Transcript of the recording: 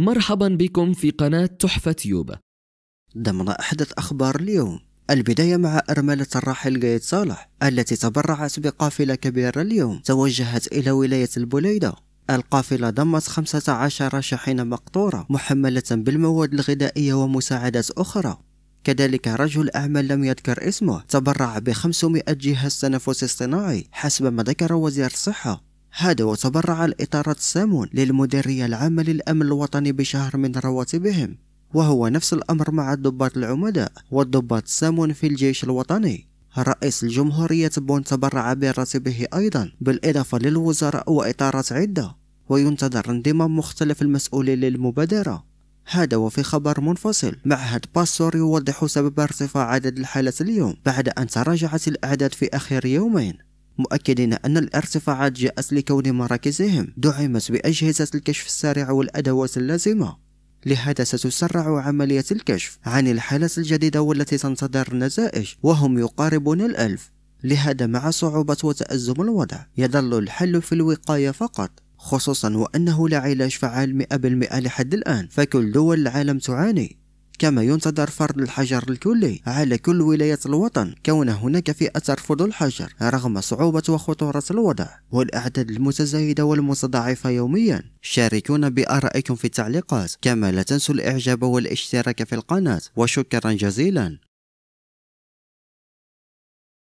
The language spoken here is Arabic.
مرحبا بكم في قناة تحفة يوبا ضمن أحدث أخبار اليوم البداية مع أرملة الراحل قايد صالح التي تبرعت بقافلة كبيرة اليوم توجهت إلى ولاية البليدة القافلة ضمت 15 شاحنة مقطورة محملة بالمواد الغذائية ومساعدات أخرى كذلك رجل أعمال لم يذكر اسمه تبرع ب 500 جهاز تنفس اصطناعي حسب ما ذكر وزير الصحة هذا وتبرع الإطارة السامون للمديرية العامة للأمن الوطني بشهر من رواتبهم وهو نفس الأمر مع الضباط العمداء والضباط السامون في الجيش الوطني رئيس الجمهورية بون تبرع براتبه أيضا بالإضافة للوزراء وإطارة عدة وينتظر انضمام مختلف المسؤولين للمبادرة هذا وفي خبر منفصل معهد باستور يوضح سبب ارتفاع عدد الحالات اليوم بعد أن تراجعت الأعداد في آخر يومين مؤكدين أن الارتفاعات جاءت لكون مراكزهم دعمت بأجهزة الكشف السريع والأدوات اللازمة لهذا ستسرع عملية الكشف عن الحالات الجديدة والتي تنتظر النتائج وهم يقاربون الألف لهذا مع صعوبة وتأزم الوضع يظل الحل في الوقاية فقط خصوصا وأنه لا علاج فعال 100% لحد الآن فكل دول العالم تعاني كما ينتظر فرض الحجر الكلي على كل ولايات الوطن كون هناك فئة ترفض الحجر رغم صعوبة وخطورة الوضع والأعداد المتزايدة والمتضاعفة يوميا شاركونا بآرائكم في التعليقات كما لا تنسوا الإعجاب والاشتراك في القناة وشكرا جزيلا